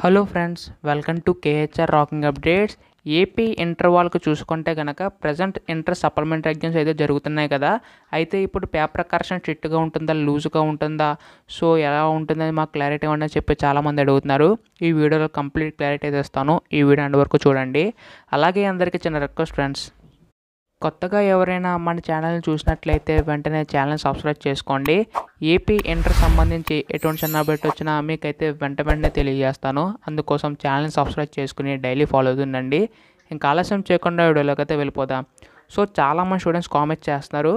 hello friends welcome to KHR rocking updates AP inter వాళ్ళకు చూసుకుంటే కనుక ప్రజెంట్ ఇంటర్ సప్లిమెంటరీ ఎగ్జామ్స్ అయితే జరుగుతున్నాయి కదా అయితే ఇప్పుడు పేపర్ కరెక్షన్ స్ట్రిక్ట్గా ఉంటుందా లూజ్గా ఉంటుందా సో ఎలా ఉంటుందని మాకు క్లారిటీ ఉందని చెప్పి చాలామంది అడుగుతున్నారు ఈ వీడియోలో కంప్లీట్ క్లారిటీ అయితే ఇస్తాను ఈ వీడియో అండ్ వరకు చూడండి అలాగే అందరికీ చిన్న రిక్వెస్ట్ ఫ్రెండ్స్ కొత్తగా ఎవరైనా మన ఛానల్ని చూసినట్లయితే వెంటనే ఛానల్ సబ్స్క్రైబ్ చేసుకోండి ఏపీ ఇంటర్ సంబంధించి ఎటువంటి చిన్న అప్డేట్ వచ్చినా మీకైతే వెంట వెంటనే తెలియజేస్తాను అందుకోసం ఛానల్ని సబ్స్క్రైబ్ చేసుకుని డైలీ ఫాలో అవుతుందండి ఇంకా ఆలస్యం చేయకుండా వీడియోలోకి అయితే వెళ్ళిపోదాం సో చాలామంది స్టూడెంట్స్ కామెంట్ చేస్తున్నారు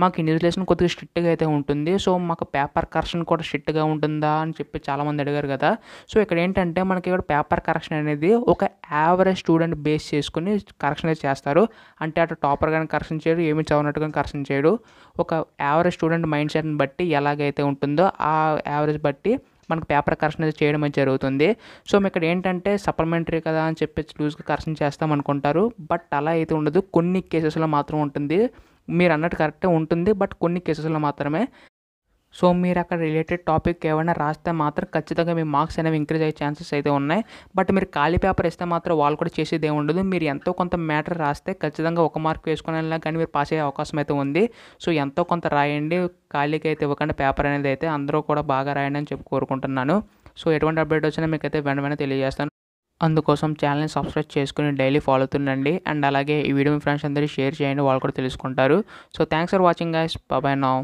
మాకు ఇన్విజిలేషన్ కొద్దిగా స్ట్రిక్ట్గా అయితే ఉంటుంది సో మాకు పేపర్ కరెక్షన్ కూడా స్ట్రిక్ట్గా ఉంటుందా అని చెప్పి చాలామంది అడిగారు కదా సో ఇక్కడ ఏంటంటే మనకి ఇక్కడ పేపర్ కరెక్షన్ అనేది ఒక యావరేజ్ స్టూడెంట్ బేస్ చేసుకుని కరెక్షన్ అయితే చేస్తారు అంటే అటు టాపర్ కానీ కరెక్షన్ చేయడు ఏమి కానీ కరెక్షన్ చేయడు ఒక యావరేజ్ స్టూడెంట్ మైండ్ సెట్ని బట్టి ఎలాగైతే ఉంటుందో ఆ యావరేజ్ బట్టి మనకు పేపర్ కరెక్షన్ అయితే చేయడం అయితే జరుగుతుంది సో ఇక్కడ ఏంటంటే సప్లిమెంటరీ కదా అని చెప్పేసి లూజ్గా కరెక్షన్ చేస్తాం అనుకుంటారు బట్ అలా అయితే ఉండదు కొన్ని కేసెస్లో మాత్రం ఉంటుంది మీరు అన్నట్టు కరెక్టే ఉంటుంది బట్ కొన్ని కేసెస్లో మాత్రమే సో మీరు అక్కడ రిలేటెడ్ టాపిక్ ఏమైనా రాస్తే మాత్రం ఖచ్చితంగా మీ మార్క్స్ అనేవి ఇంక్రీజ్ అయ్యే ఛాన్సెస్ అయితే ఉన్నాయి బట్ మీరు ఖాళీ పేపర్ ఇస్తే మాత్రం వాళ్ళు కూడా చేసేది ఉండదు మీరు ఎంతో కొంత మ్యాటర్ రాస్తే ఖచ్చితంగా ఒక మార్క్ వేసుకుని వెళ్ళినా కానీ మీరు పాస్ అయ్యే అవకాశం అయితే ఉంది సో ఎంతో కొంత రాయండి ఖాళీకి అయితే ఇవ్వకుండా పేపర్ అనేది అయితే అందరూ కూడా బాగా రాయండి అని చెప్పి కోరుకుంటున్నాను సో ఎటువంటి అప్డేట్ వచ్చినా మీకు అయితే వెంటనే తెలియజేస్తాను అందుకోసం ఛానల్ని సబ్స్క్రైబ్ చేసుకుని డైలీ ఫాలో అవుతుండండి అండ్ అలాగే ఈ వీడియో మీ ఫ్రెండ్స్ అందరూ షేర్ చేయండి వాళ్ళు కూడా తెలుసుకుంటారు so thanks for watching guys bye bye now